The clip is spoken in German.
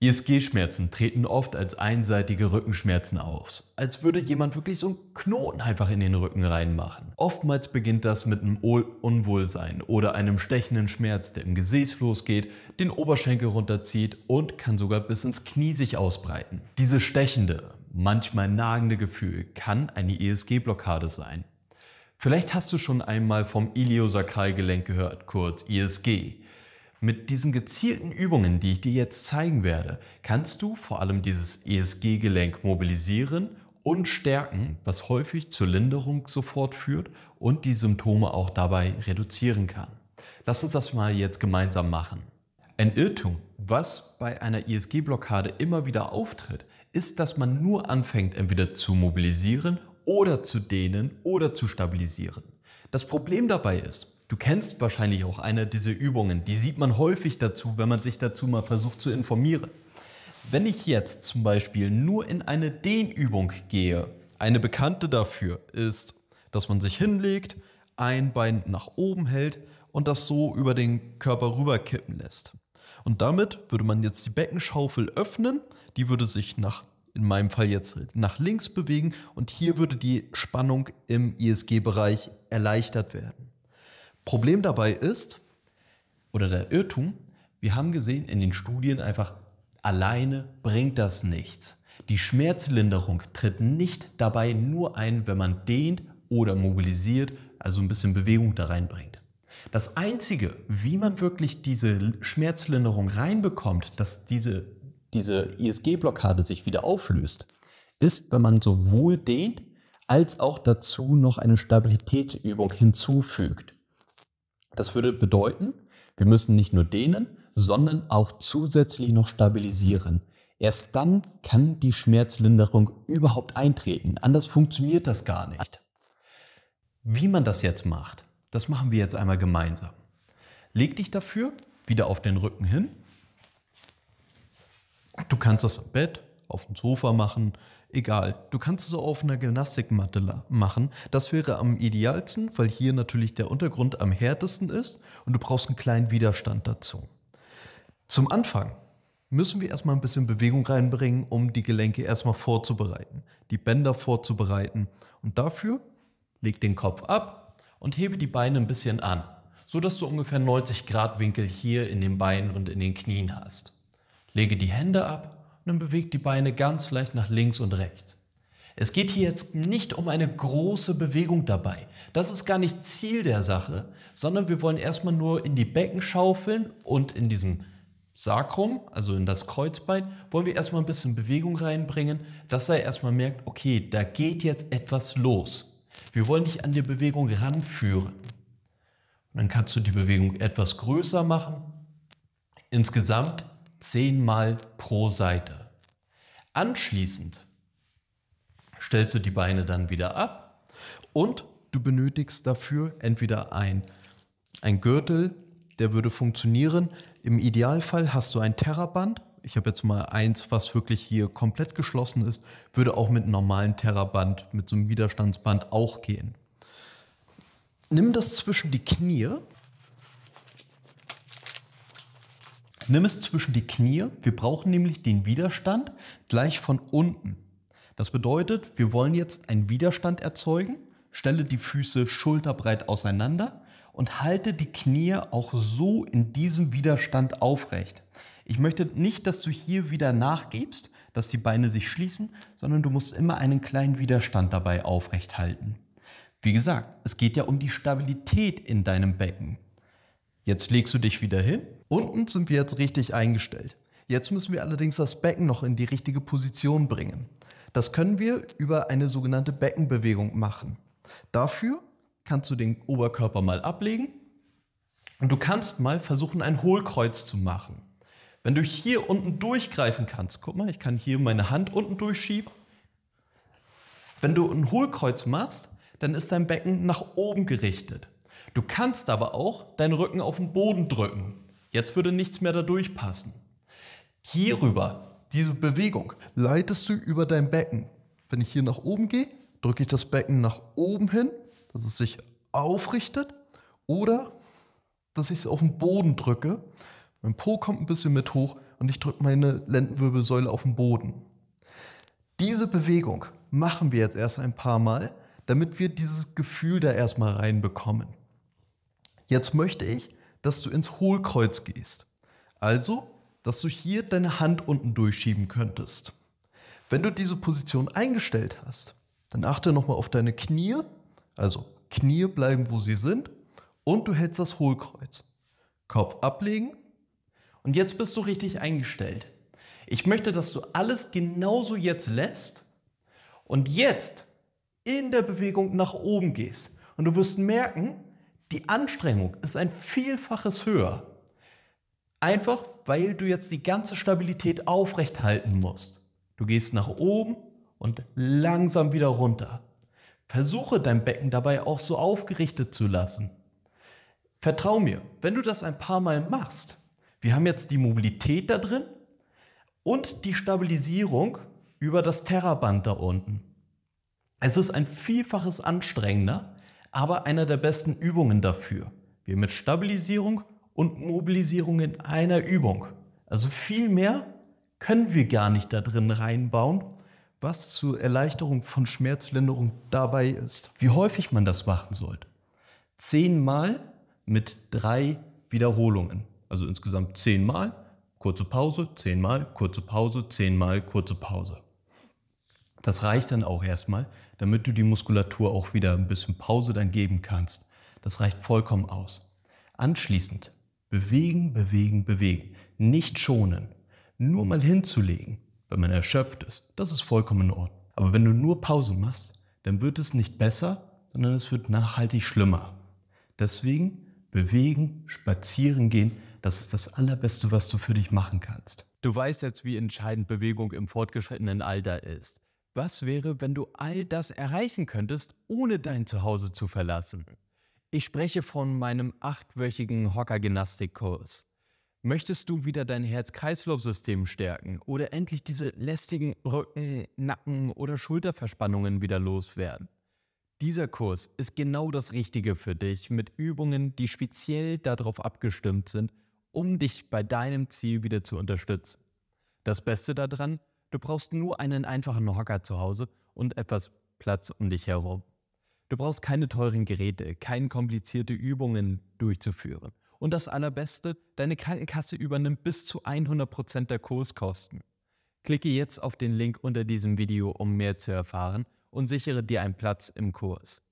ISG-Schmerzen treten oft als einseitige Rückenschmerzen auf, als würde jemand wirklich so einen Knoten einfach in den Rücken reinmachen. Oftmals beginnt das mit einem Unwohlsein oder einem stechenden Schmerz, der im Gesäß losgeht, den Oberschenkel runterzieht und kann sogar bis ins Knie sich ausbreiten. Dieses stechende, manchmal nagende Gefühl kann eine ISG-Blockade sein. Vielleicht hast du schon einmal vom Iliosakralgelenk gehört, kurz ISG. Mit diesen gezielten Übungen, die ich dir jetzt zeigen werde, kannst du vor allem dieses ESG-Gelenk mobilisieren und stärken, was häufig zur Linderung sofort führt und die Symptome auch dabei reduzieren kann. Lass uns das mal jetzt gemeinsam machen. Ein Irrtum, was bei einer ESG-Blockade immer wieder auftritt, ist, dass man nur anfängt, entweder zu mobilisieren oder zu dehnen oder zu stabilisieren. Das Problem dabei ist, Du kennst wahrscheinlich auch eine dieser Übungen. Die sieht man häufig dazu, wenn man sich dazu mal versucht zu informieren. Wenn ich jetzt zum Beispiel nur in eine Dehnübung gehe, eine bekannte dafür ist, dass man sich hinlegt, ein Bein nach oben hält und das so über den Körper rüberkippen lässt. Und damit würde man jetzt die Beckenschaufel öffnen, die würde sich nach in meinem Fall jetzt nach links bewegen und hier würde die Spannung im ISG-Bereich erleichtert werden. Problem dabei ist, oder der Irrtum, wir haben gesehen in den Studien einfach, alleine bringt das nichts. Die Schmerzlinderung tritt nicht dabei nur ein, wenn man dehnt oder mobilisiert, also ein bisschen Bewegung da reinbringt. Das Einzige, wie man wirklich diese Schmerzlinderung reinbekommt, dass diese, diese ISG-Blockade sich wieder auflöst, ist, wenn man sowohl dehnt als auch dazu noch eine Stabilitätsübung hinzufügt. Das würde bedeuten, wir müssen nicht nur dehnen, sondern auch zusätzlich noch stabilisieren. Erst dann kann die Schmerzlinderung überhaupt eintreten. Anders funktioniert das gar nicht. Wie man das jetzt macht, das machen wir jetzt einmal gemeinsam. Leg dich dafür wieder auf den Rücken hin. Du kannst das Bett auf dem Sofa machen, egal. Du kannst es auch auf einer Gymnastikmatte machen. Das wäre am idealsten, weil hier natürlich der Untergrund am härtesten ist und du brauchst einen kleinen Widerstand dazu. Zum Anfang müssen wir erstmal ein bisschen Bewegung reinbringen, um die Gelenke erstmal vorzubereiten, die Bänder vorzubereiten. Und dafür leg den Kopf ab und hebe die Beine ein bisschen an, sodass du ungefähr 90 Grad Winkel hier in den Beinen und in den Knien hast. Lege die Hände ab dann bewegt die Beine ganz leicht nach links und rechts. Es geht hier jetzt nicht um eine große Bewegung dabei. Das ist gar nicht Ziel der Sache, sondern wir wollen erstmal nur in die Becken schaufeln und in diesem Sacrum, also in das Kreuzbein, wollen wir erstmal ein bisschen Bewegung reinbringen, dass er erstmal merkt, okay, da geht jetzt etwas los. Wir wollen dich an die Bewegung ranführen. Und dann kannst du die Bewegung etwas größer machen. Insgesamt zehnmal pro Seite. Anschließend stellst du die Beine dann wieder ab und du benötigst dafür entweder ein, ein Gürtel, der würde funktionieren. Im Idealfall hast du ein Terraband. Ich habe jetzt mal eins, was wirklich hier komplett geschlossen ist, würde auch mit einem normalen Terraband, mit so einem Widerstandsband auch gehen. Nimm das zwischen die Knie Nimm es zwischen die Knie, wir brauchen nämlich den Widerstand gleich von unten. Das bedeutet, wir wollen jetzt einen Widerstand erzeugen, stelle die Füße schulterbreit auseinander und halte die Knie auch so in diesem Widerstand aufrecht. Ich möchte nicht, dass du hier wieder nachgibst, dass die Beine sich schließen, sondern du musst immer einen kleinen Widerstand dabei aufrecht halten. Wie gesagt, es geht ja um die Stabilität in deinem Becken. Jetzt legst du dich wieder hin. Unten sind wir jetzt richtig eingestellt. Jetzt müssen wir allerdings das Becken noch in die richtige Position bringen. Das können wir über eine sogenannte Beckenbewegung machen. Dafür kannst du den Oberkörper mal ablegen und du kannst mal versuchen, ein Hohlkreuz zu machen. Wenn du hier unten durchgreifen kannst, guck mal, ich kann hier meine Hand unten durchschieben. Wenn du ein Hohlkreuz machst, dann ist dein Becken nach oben gerichtet. Du kannst aber auch deinen Rücken auf den Boden drücken. Jetzt würde nichts mehr dadurch passen. Hierüber, diese Bewegung, leitest du über dein Becken. Wenn ich hier nach oben gehe, drücke ich das Becken nach oben hin, dass es sich aufrichtet oder dass ich es auf den Boden drücke. Mein Po kommt ein bisschen mit hoch und ich drücke meine Lendenwirbelsäule auf den Boden. Diese Bewegung machen wir jetzt erst ein paar Mal, damit wir dieses Gefühl da erstmal reinbekommen. Jetzt möchte ich, dass du ins Hohlkreuz gehst. Also, dass du hier deine Hand unten durchschieben könntest. Wenn du diese Position eingestellt hast, dann achte nochmal auf deine Knie. Also Knie bleiben, wo sie sind. Und du hältst das Hohlkreuz. Kopf ablegen. Und jetzt bist du richtig eingestellt. Ich möchte, dass du alles genauso jetzt lässt und jetzt in der Bewegung nach oben gehst. Und du wirst merken, die Anstrengung ist ein Vielfaches höher. Einfach weil du jetzt die ganze Stabilität aufrecht halten musst. Du gehst nach oben und langsam wieder runter. Versuche dein Becken dabei auch so aufgerichtet zu lassen. Vertrau mir, wenn du das ein paar Mal machst, wir haben jetzt die Mobilität da drin und die Stabilisierung über das Terraband da unten. Es ist ein Vielfaches anstrengender, aber einer der besten Übungen dafür. Wir mit Stabilisierung und Mobilisierung in einer Übung. Also viel mehr können wir gar nicht da drin reinbauen, was zur Erleichterung von Schmerzlinderung dabei ist. Wie häufig man das machen sollte. Zehnmal mit drei Wiederholungen. Also insgesamt zehnmal, kurze Pause, zehnmal, kurze Pause, zehnmal, kurze Pause. Das reicht dann auch erstmal, damit du die Muskulatur auch wieder ein bisschen Pause dann geben kannst. Das reicht vollkommen aus. Anschließend bewegen, bewegen, bewegen. Nicht schonen. Nur mal hinzulegen, wenn man erschöpft ist. Das ist vollkommen in Ordnung. Aber wenn du nur Pause machst, dann wird es nicht besser, sondern es wird nachhaltig schlimmer. Deswegen bewegen, spazieren gehen, das ist das Allerbeste, was du für dich machen kannst. Du weißt jetzt, wie entscheidend Bewegung im fortgeschrittenen Alter ist. Was wäre, wenn du all mhm. das erreichen könntest, ohne dein Zuhause zu verlassen? Ich spreche von meinem achtwöchigen Hocker-Gymnastikkurs. Möchtest du wieder dein Herz-Kreislauf-System stärken oder endlich diese lästigen Rücken-, Nacken- oder Schulterverspannungen wieder loswerden? Dieser Kurs ist genau das Richtige für dich mit Übungen, die speziell darauf abgestimmt sind, um dich bei deinem Ziel wieder zu unterstützen. Das Beste daran, Du brauchst nur einen einfachen Hocker zu Hause und etwas Platz um dich herum. Du brauchst keine teuren Geräte, keine komplizierte Übungen durchzuführen. Und das Allerbeste, deine Krankenkasse übernimmt bis zu 100% der Kurskosten. Klicke jetzt auf den Link unter diesem Video, um mehr zu erfahren und sichere dir einen Platz im Kurs.